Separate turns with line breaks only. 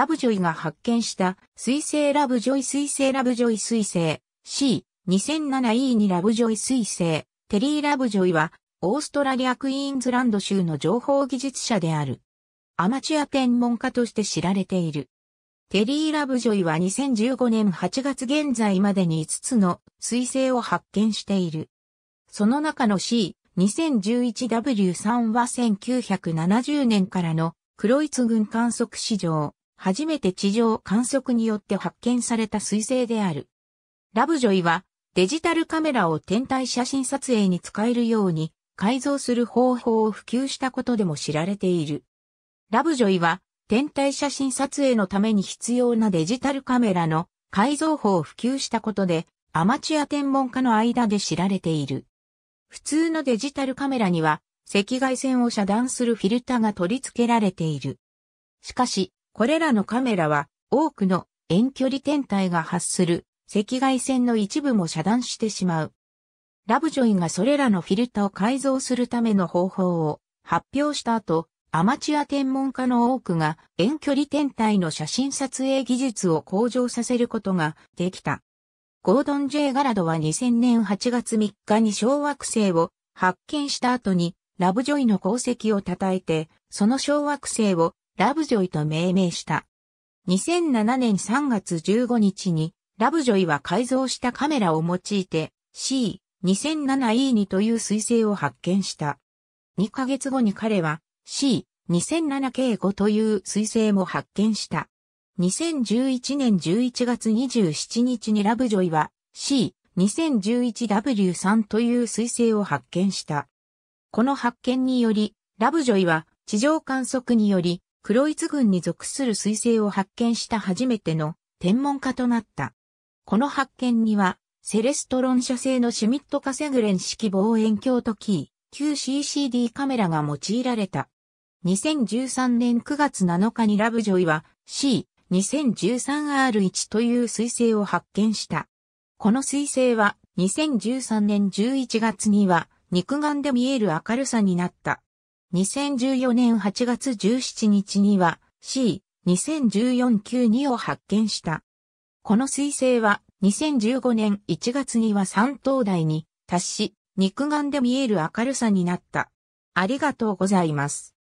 ラブジョイが発見した水星ラブジョイ水星ラブジョイ水星 C2007E にラブジョイ水星テリーラブジョイはオーストラリアクイーンズランド州の情報技術者である。アマチュア天文家として知られている。テリー・ラブジョイは2015年8月現在までに5つの彗星を発見している。その中の C2011W3 は1970年からのクロイツ軍観測史上初めて地上観測によって発見された彗星である。ラブジョイはデジタルカメラを天体写真撮影に使えるように改造する方法を普及したことでも知られている。ラブジョイは天体写真撮影のために必要なデジタルカメラの改造法を普及したことでアマチュア天文家の間で知られている。普通のデジタルカメラには赤外線を遮断するフィルタが取り付けられている。しかし、これらのカメラは多くの遠距離天体が発する赤外線の一部も遮断してしまう。ラブジョイがそれらのフィルタを改造するための方法を発表した後、アマチュア天文家の多くが遠距離天体の写真撮影技術を向上させることができた。ゴードン・ J・ ガラドは2000年8月3日に小惑星を発見した後にラブジョイの功績を称えて、その小惑星をラブジョイと命名した。2007年3月15日に、ラブジョイは改造したカメラを用いて C2007E2 という彗星を発見した。2ヶ月後に彼は C2007K5 という彗星も発見した。2011年11月27日にラブジョイは C2011W3 という彗星を発見した。この発見により、ラブジョイは地上観測によりクロイツ軍に属する彗星を発見した初めての天文家となった。この発見には、セレストロン社製のシュミットカセグレン式望遠鏡とキー、QCCD カメラが用いられた。2013年9月7日にラブジョイは C2013R1 という彗星を発見した。この彗星は2013年11月には肉眼で見える明るさになった。2014年8月17日には C2014-92 を発見した。この彗星は2015年1月には3灯台に達し、肉眼で見える明るさになった。ありがとうございます。